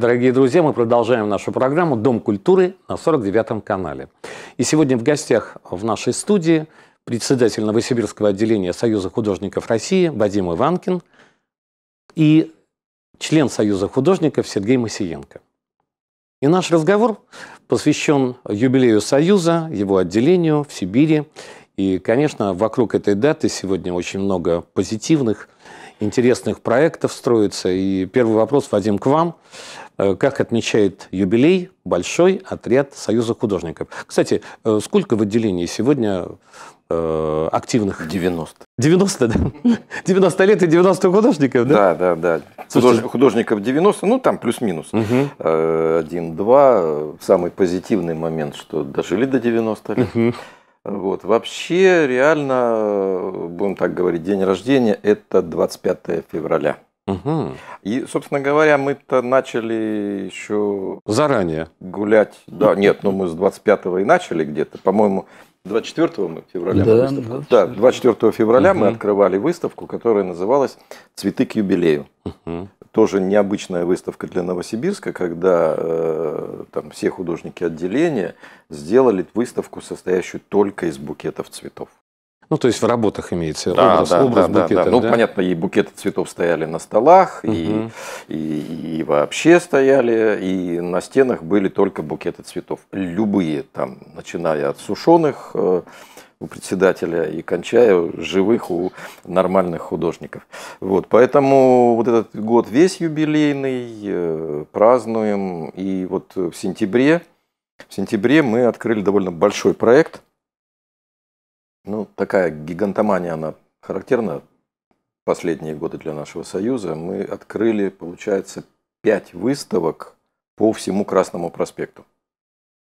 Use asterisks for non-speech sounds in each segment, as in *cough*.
Дорогие друзья, мы продолжаем нашу программу «Дом культуры» на 49-м канале. И сегодня в гостях в нашей студии председатель Новосибирского отделения Союза художников России Вадим Иванкин и член Союза художников Сергей Масиенко. И наш разговор посвящен юбилею Союза, его отделению в Сибири. И, конечно, вокруг этой даты сегодня очень много позитивных интересных проектов строится. И первый вопрос, Вадим, к вам. Э, как отмечает юбилей большой отряд Союза художников? Кстати, э, сколько в отделении сегодня э, активных? 90. 90, да? 90 *laughs* лет и 90 художников, да? Да, да, да. Слушайте... Художников 90, ну там плюс-минус. Угу. Один-два. Самый позитивный момент, что дожили до 90 лет. Угу. Вот. Вообще, реально, э, будем так говорить, день рождения – это 25 февраля. Угу. И, собственно говоря, мы-то начали еще... Заранее. Гулять. Да, нет, ну мы с 25-го и начали где-то. По-моему, 24 мы февраля да, выставку. 24. Да, 24 февраля угу. мы открывали выставку, которая называлась «Цветы к юбилею». Угу тоже необычная выставка для Новосибирска, когда э, там все художники отделения сделали выставку, состоящую только из букетов цветов. Ну, то есть в работах имеется да, образ, да, образ да, букета. Да, да. Ну, да? понятно, и букеты цветов стояли на столах, угу. и, и, и вообще стояли, и на стенах были только букеты цветов. Любые, там, начиная от сушеных э, у председателя и кончая живых у нормальных художников. Вот, поэтому вот этот год весь юбилейный, э, празднуем. И вот в сентябре, в сентябре мы открыли довольно большой проект. Ну, такая гигантомания, она характерна последние годы для нашего союза. Мы открыли, получается, пять выставок по всему Красному проспекту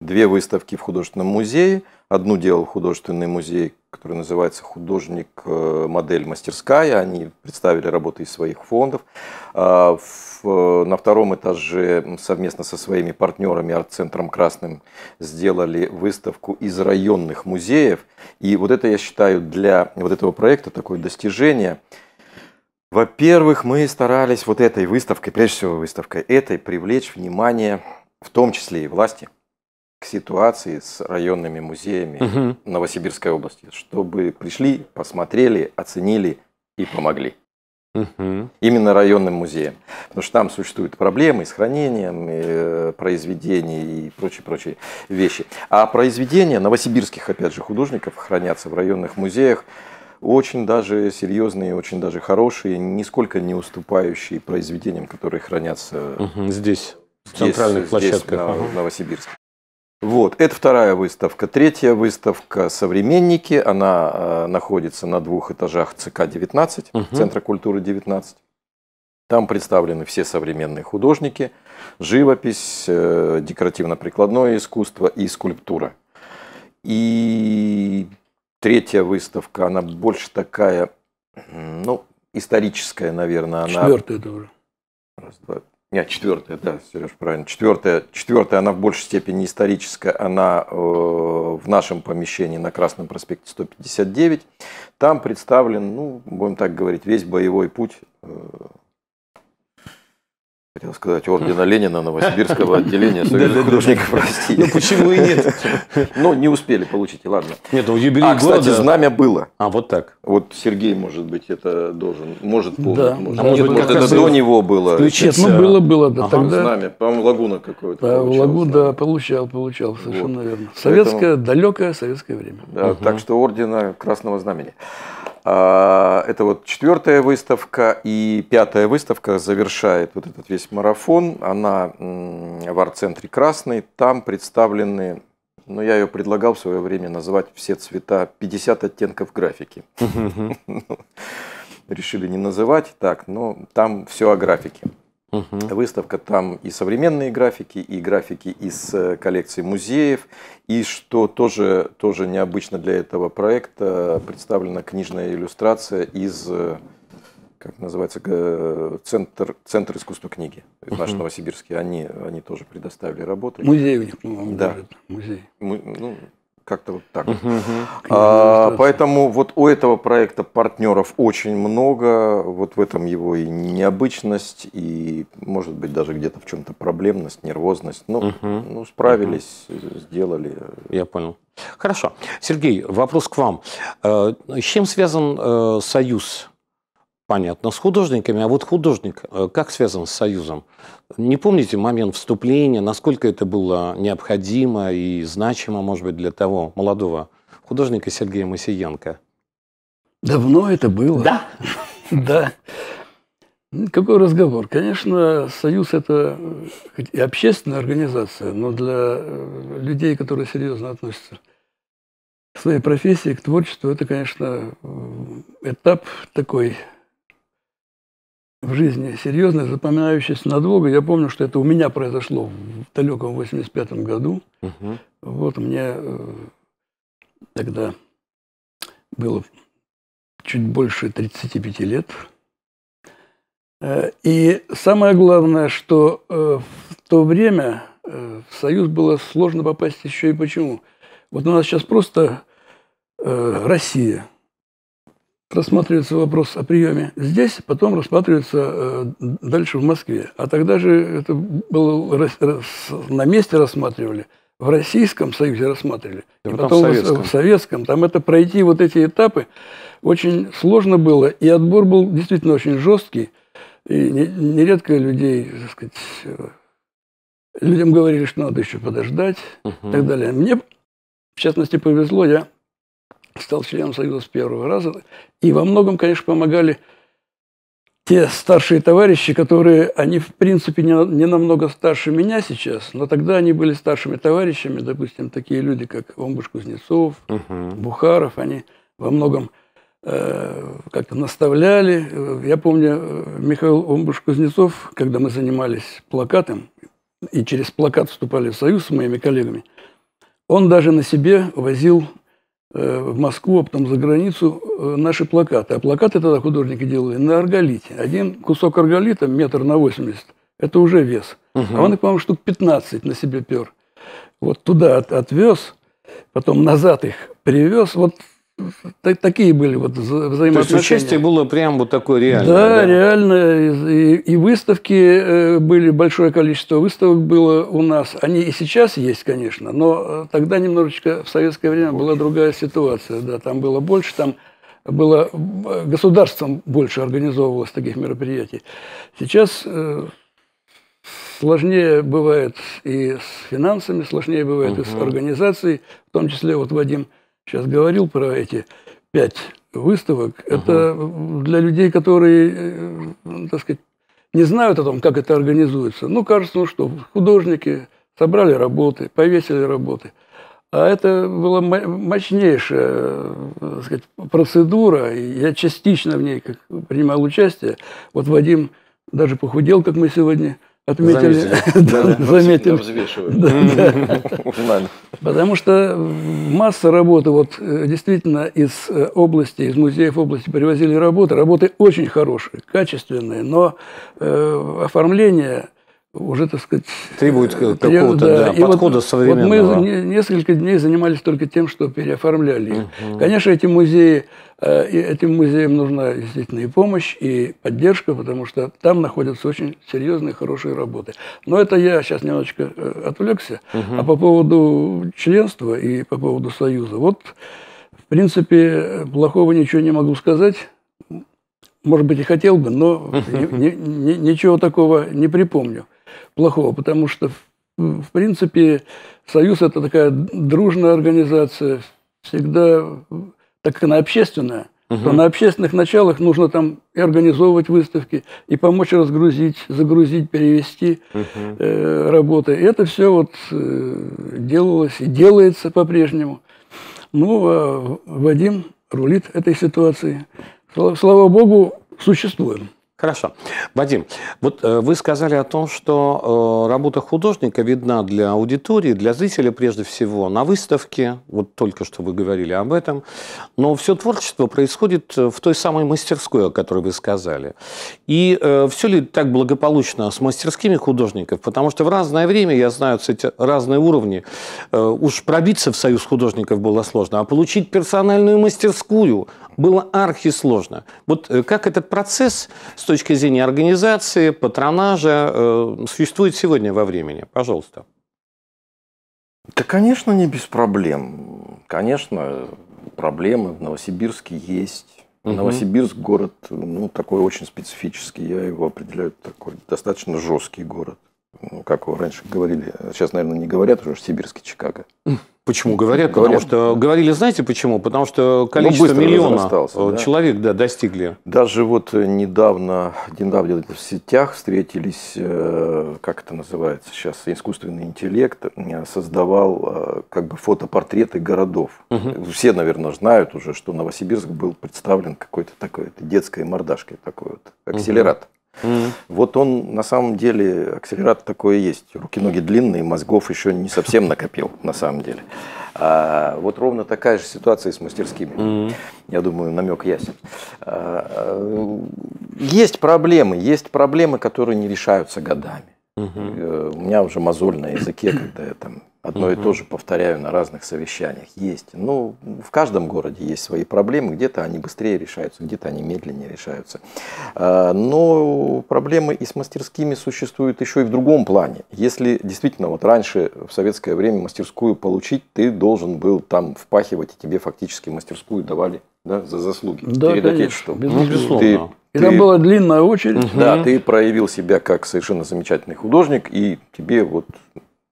две выставки в художественном музее. Одну делал художественный музей, который называется «Художник, э, модель, мастерская». Они представили работы из своих фондов. А, э, на втором этаже совместно со своими партнерами арт-центром «Красным» сделали выставку из районных музеев. И вот это, я считаю, для вот этого проекта такое достижение – во-первых, мы старались вот этой выставкой, прежде всего выставкой этой, привлечь внимание в том числе и власти – к ситуации с районными музеями угу. Новосибирской области, чтобы пришли, посмотрели, оценили и помогли. Угу. Именно районным музеям. Потому что там существуют проблемы с хранением и, э, произведений и прочие-прочие вещи. А произведения новосибирских, опять же, художников хранятся в районных музеях очень даже серьезные, очень даже хорошие, нисколько не уступающие произведениям, которые хранятся угу. здесь, здесь, в центральных здесь, площадках. На, угу. Новосибирске. Вот, это вторая выставка. Третья выставка «Современники». Она э, находится на двух этажах ЦК-19, угу. Центра культуры 19. Там представлены все современные художники, живопись, э, декоративно-прикладное искусство и скульптура. И третья выставка, она больше такая, ну, историческая, наверное. Она... Четвертая тоже. Раз, два, нет, четвертая, да, Сереж, правильно. Четвертая, четвертая, она в большей степени историческая, она э, в нашем помещении на Красном проспекте 159. Там представлен, ну, будем так говорить, весь боевой путь э, Хотел сказать, ордена Ленина Новосибирского отделения Союза художников России. Ну почему и нет? Ну не успели получить, ладно. Нет, у ну, юбилей А, кстати, знамя было. А, вот так. Вот Сергей, может быть, это должен, может помнить. А, а может быть, это до него было. Ну, было, было. Знамя, по-моему, лагуна какое-то Лагун, да, получал, получал, совершенно верно. Советское, далекое советское время. Так что ордена Красного Знамени. А, это вот четвертая выставка и пятая выставка завершает вот этот весь марафон. Она в арт-центре Красный. Там представлены, ну я ее предлагал в свое время назвать все цвета 50 оттенков графики. *laughs* Ну, решили не называть так, но там все о графике. Угу. Выставка там и современные графики, и графики из э, коллекции музеев, и что тоже, тоже необычно для этого проекта, представлена книжная иллюстрация из э, как называется, центр, центр искусства книги из угу. наш Новосибирский. Они, они тоже предоставили работу Музей у них, по-моему, да. Музей. Му, ну, как-то вот так. Угу, а, поэтому вот у этого проекта партнеров очень много. Вот в этом его и необычность, и, может быть, даже где-то в чем-то проблемность, нервозность. Ну, угу, ну справились, угу. сделали. Я понял. Хорошо. Сергей, вопрос к вам. Э, с чем связан э, союз Понятно, с художниками. А вот художник э, как связан с Союзом? Не помните момент вступления, насколько это было необходимо и значимо, может быть, для того молодого художника Сергея Масиенко? Давно это было. Да? *laughs* Да. Ну, какой разговор? Конечно, Союз – это и общественная организация, но для э, людей, которые серьезно относятся к своей профессии, к творчеству, это, конечно, э, этап такой – в жизни серьезная, запоминающаяся надолго. Я помню, что это у меня произошло в далеком 85 году. Угу. Вот мне э, тогда было чуть больше 35 лет. Э, и самое главное, что э, в то время в Союз было сложно попасть еще и почему. Вот у нас сейчас просто Россия – рассматривается вопрос о приеме здесь, потом рассматривается э, дальше в Москве. А тогда же это было на месте рассматривали, в Российском Союзе рассматривали, и потом, в, Советском. в Советском. Там это пройти вот эти этапы очень сложно было, и отбор был действительно очень жесткий. И нередко людей, так сказать, э, людям говорили, что надо еще подождать угу. и так далее. Мне, в частности, повезло, я стал членом Союза с первого раза. И во многом, конечно, помогали те старшие товарищи, которые, они, в принципе, не, не намного старше меня сейчас, но тогда они были старшими товарищами, допустим, такие люди, как Омбуш Кузнецов, угу. Бухаров, они во многом э, как-то наставляли. Я помню, э, Михаил Омбуш Кузнецов, когда мы занимались плакатом, и через плакат вступали в союз с моими коллегами, он даже на себе возил Э, в Москву, а потом за границу э, наши плакаты. А плакаты тогда художники делали на арголите. Один кусок арголита, метр на 80, это уже вес. Угу. А он их, по-моему, штук 15 на себе пер. Вот туда от, отвез, потом назад их привез. Вот такие были вот взаимоотношения. То есть участие было прям вот такое реальное? Да, да? реально. И, и выставки э, были, большое количество выставок было у нас. Они и сейчас есть, конечно, но э, тогда немножечко в советское время была другая ситуация. Да, там было больше, там было э, государством больше организовывалось таких мероприятий. Сейчас сложнее бывает и с финансами, сложнее бывает угу. и с организацией, в том числе вот Вадим сейчас говорил про эти пять выставок. Угу. Это для людей, которые, э, ну, так сказать, не знают о том, как это организуется. Ну, кажется, ну что, художники собрали работы, повесили работы. А это была мощнейшая э, так сказать, процедура. Я частично в ней как принимал участие. Вот Вадим даже похудел, как мы сегодня отметили, заметили. *laughs* Потому что э, масса работы, вот э, действительно из э, области, из музеев области привозили работы, работы очень хорошие, качественные, но оформление уже, так сказать... Требует э, какого-то да, да, подхода вот, современного. Вот мы несколько дней занимались только тем, что переоформляли их. Угу. Конечно, эти музеи, э, этим музеям нужна действительно и помощь, и поддержка, потому что там находятся очень серьезные, хорошие работы. Но это я сейчас немножечко э, отвлекся. Угу. А по поводу членства и по поводу Союза. Вот, в принципе, плохого ничего не могу сказать может быть, и хотел бы, но *laughs* ничего такого не припомню плохого, потому что, в принципе, Союз – это такая дружная организация, всегда, так как она общественная, угу. то на общественных началах нужно там и организовывать выставки, и помочь разгрузить, загрузить, перевести угу. э, работы. И это все вот э, делалось и делается по-прежнему. Ну, а Вадим рулит этой ситуацией. Слава, слава богу, существуем. Хорошо. Вадим, вот э, вы сказали о том, что э, работа художника видна для аудитории, для зрителя прежде всего на выставке, вот только что вы говорили об этом, но все творчество происходит э, в той самой мастерской, о которой вы сказали. И все ли так благополучно с мастерскими художников? Потому что в разное время, я знаю, эти разные уровни, уж пробиться в союз художников было сложно, а получить персональную мастерскую, было архисложно. Вот э, как этот процесс с точки зрения организации, патронажа э, существует сегодня во времени? Пожалуйста. Да, конечно, не без проблем. Конечно, проблемы в Новосибирске есть. Угу. Новосибирск город, ну, такой очень специфический. Я его определяю такой достаточно жесткий город как его раньше говорили, сейчас, наверное, не говорят уже сибирский Чикаго. Почему говорят? говорят? Потому что говорили, знаете почему? Потому что ну, количество ну, миллиона э, человек Да, достигли. Даже вот э, недавно, недавно в сетях встретились, э, как это называется сейчас, искусственный интеллект создавал как бы фотопортреты городов. Угу. Все, наверное, знают уже, что Новосибирск был представлен какой-то такой детской мордашкой, такой вот акселерат. Угу mm Вот он на самом деле, акселератор такой есть. Руки-ноги длинные, мозгов еще не совсем накопил на самом деле. А, вот ровно такая же ситуация с мастерскими. mm Я думаю, намек ясен. А, э, есть проблемы, есть проблемы, которые не решаются годами. Угу. У меня уже мозоль на языке, когда я там одно угу. и то же повторяю на разных совещаниях. Есть. Ну, в каждом городе есть свои проблемы. Где-то они быстрее решаются, где-то они медленнее решаются. А, но проблемы и с мастерскими существуют еще и в другом плане. Если действительно вот раньше в советское время мастерскую получить, ты должен был там впахивать, и тебе фактически мастерскую давали да, за заслуги да, перед конечно, отечеством. Ну, безусловно. Ты и ты... там была длинная очередь. Угу. Да, ты проявил себя как совершенно замечательный художник, и тебе вот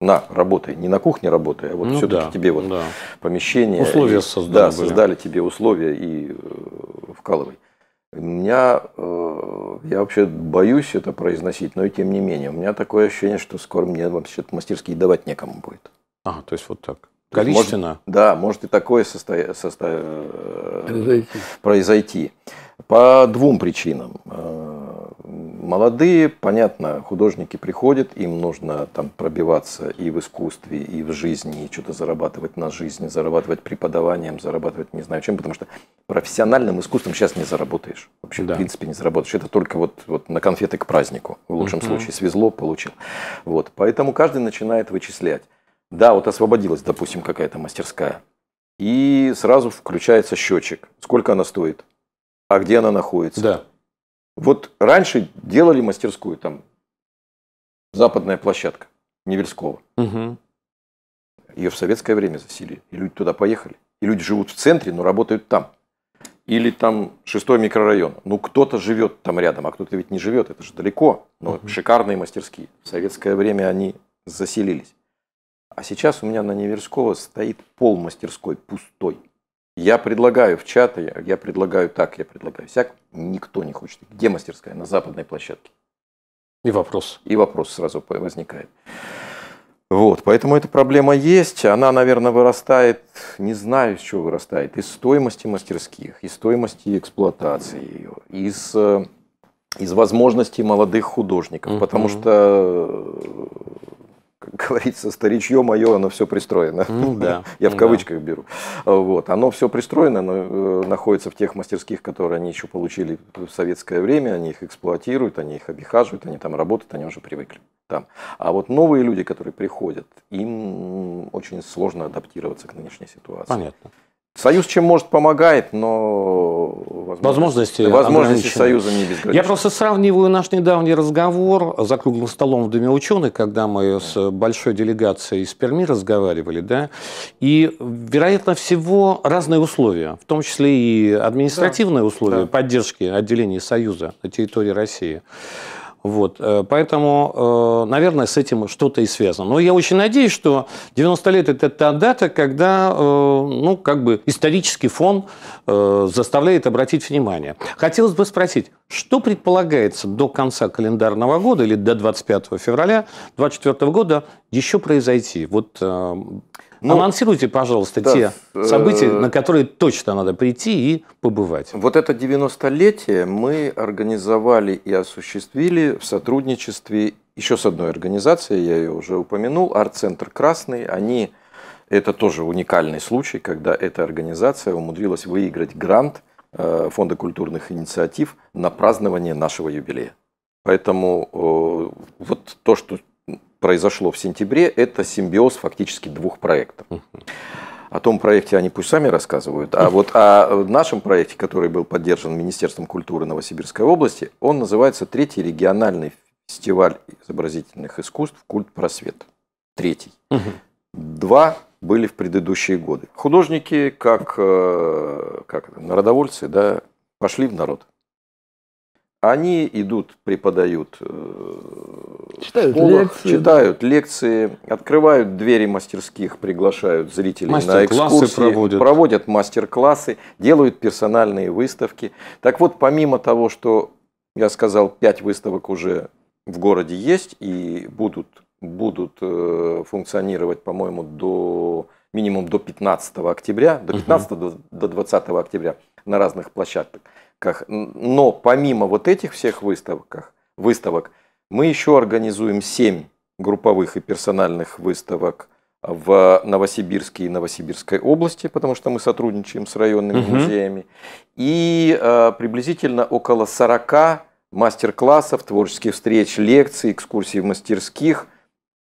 на, работай, не на кухне работай, а вот ну, все-таки да, тебе вот да. помещение. Условия и, создали. Да, были. создали тебе условия и э, вкалывай. У меня, э, я вообще боюсь это произносить, но и тем не менее, у меня такое ощущение, что скоро мне вообще мастерские давать некому будет. А, то есть вот так. Количественно? Может, да, может и такое состо... Состо... Э, произойти. произойти. По двум причинам. Э, молодые, понятно, художники приходят, им нужно там пробиваться и в искусстве, и в жизни, и что-то зарабатывать на жизни, зарабатывать преподаванием, зарабатывать не знаю чем, потому что профессиональным искусством сейчас не заработаешь. Вообще, да. в принципе, не заработаешь. Это только вот, вот на конфеты к празднику. В лучшем угу. случае свезло, получил. Вот. Поэтому каждый начинает вычислять. Да, вот освободилась, допустим, какая-то мастерская. И сразу включается счетчик. Сколько она стоит? А где она находится? Да. Вот раньше делали мастерскую там, западная площадка Невельского. Угу. Ее в советское время засели. И люди туда поехали. И люди живут в центре, но работают там. Или там шестой микрорайон. Ну, кто-то живет там рядом, а кто-то ведь не живет. Это же далеко. Но угу. шикарные мастерские. В советское время они заселились. А сейчас у меня на Неверского стоит пол мастерской пустой. Я предлагаю в чаты, я, я предлагаю так, я предлагаю всяк. Никто не хочет. Где мастерская? На западной площадке. И вопрос. И вопрос сразу возникает. Вот, поэтому эта проблема есть. Она, наверное, вырастает, не знаю, из чего вырастает, из стоимости мастерских, из стоимости эксплуатации ее, из, э, из возможностей молодых художников. Угу. Потому что как говорится, старичье мое, оно все пристроено. Ну, да. Я в ну кавычках да. беру. Вот. Оно все пристроено, оно э, находится в тех мастерских, которые они еще получили в советское время, они их эксплуатируют, они их обихаживают, они там работают, они уже привыкли. Там. А вот новые люди, которые приходят, им очень сложно адаптироваться к нынешней ситуации. Понятно. Союз чем может помогает, но возможности, возможности, возможности Союза не безграничны. Я просто сравниваю наш недавний разговор за круглым столом в Доме ученых, когда мы с большой делегацией из Перми разговаривали, да, и, вероятно, всего разные условия, в том числе и административные да. условия да. поддержки отделений Союза на территории России. Вот, э, поэтому, э, наверное, с этим что-то и связано. Но я очень надеюсь, что 90 лет – это та дата, когда э, ну, как бы исторический фон заставляет обратить внимание. Хотелось бы спросить, что предполагается до конца календарного года или до 25 февраля 2024 года еще произойти? Вот ну, Анонсируйте, пожалуйста, да, те э, события, на которые точно надо прийти и побывать. Вот это 90-летие мы организовали и осуществили в сотрудничестве еще с одной организацией, я ее уже упомянул, арт-центр «Красный». Они, это тоже уникальный случай, когда эта организация умудрилась выиграть грант э, Фонда культурных инициатив на празднование нашего юбилея. Поэтому вот то, что произошло в сентябре, это симбиоз фактически двух проектов. О том проекте они пусть сами рассказывают. А вот о нашем проекте, который был поддержан Министерством культуры Новосибирской области, он называется «Третий региональный фестиваль изобразительных искусств «Культ просвет». Третий. Два были в предыдущие годы. Художники, как, э, как народовольцы, да, пошли в народ. Они идут, преподают э, читают школах, лекции. читают лекции, открывают двери мастерских, приглашают зрителей на экскурсии, проводят, проводят мастер-классы, делают персональные выставки. Так вот, помимо того, что я сказал, пять выставок уже в городе есть и будут, будут э, функционировать, по-моему, до минимум до 15 октября, до 15 угу. до 20 октября на разных площадках выставках. Но помимо вот этих всех выставок, выставок мы еще организуем 7 групповых и персональных выставок в Новосибирске и Новосибирской области, потому что мы сотрудничаем с районными угу. музеями. И э, приблизительно около 40 мастер-классов, творческих встреч, лекций, экскурсий в мастерских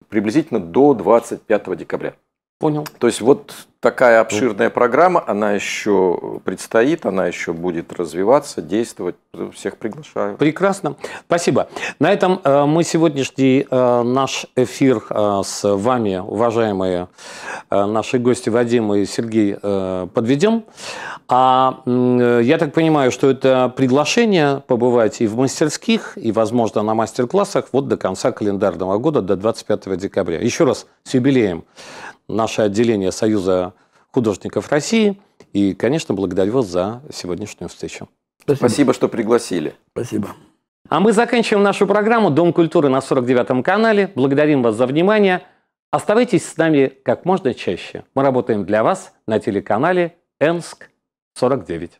приблизительно до 25 декабря. Понял. То есть вот такая ну. обширная программа, она еще предстоит, она еще будет развиваться, действовать. Всех приглашаю. Прекрасно. Спасибо. На этом э, мы сегодняшний э, наш эфир э, с вами, уважаемые наши гости Вадим и Сергей, подведем. А я так понимаю, что это приглашение побывать и в мастерских, и, возможно, на мастер-классах вот до конца календарного года, до 25 декабря. Еще раз с юбилеем наше отделение Союза художников России. И, конечно, благодарю вас за сегодняшнюю встречу. Спасибо, Спасибо что пригласили. Спасибо. А мы заканчиваем нашу программу «Дом культуры» на 49-м канале. Благодарим вас за внимание. Оставайтесь с нами как можно чаще. Мы работаем для вас на телеканале Энск 49